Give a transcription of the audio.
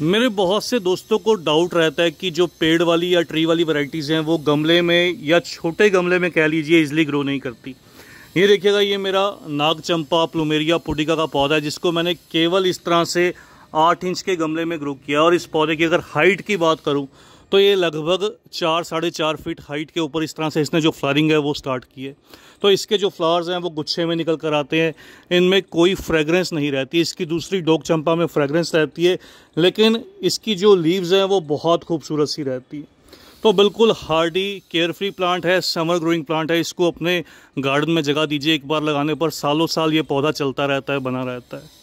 मेरे बहुत से दोस्तों को डाउट रहता है कि जो पेड़ वाली या ट्री वाली वैरायटीज़ हैं वो गमले में या छोटे गमले में कह लीजिए इजली ग्रो नहीं करती ये देखिएगा ये मेरा नाग चंपा प्लुमेरिया पुडिका का पौधा है जिसको मैंने केवल इस तरह से आठ इंच के गमले में ग्रो किया और इस पौधे की अगर हाइट की बात करूँ तो ये लगभग चार साढ़े चार फीट हाइट के ऊपर इस तरह से इसने जो फ्लारिंग है वो स्टार्ट की है तो इसके जो फ्लावर्स हैं वो गुच्छे में निकल कर आते हैं इनमें कोई फ्रेगरेंस नहीं रहती इसकी दूसरी डोक चंपा में फ्रेगरेंस रहती है लेकिन इसकी जो लीव्स हैं वो बहुत खूबसूरत सी रहती है तो बिल्कुल हार्डी केयरफ्री प्लांट है समर ग्रोइंग प्लांट है इसको अपने गार्डन में जगह दीजिए एक बार लगाने पर सालों साल ये पौधा चलता रहता है बना रहता है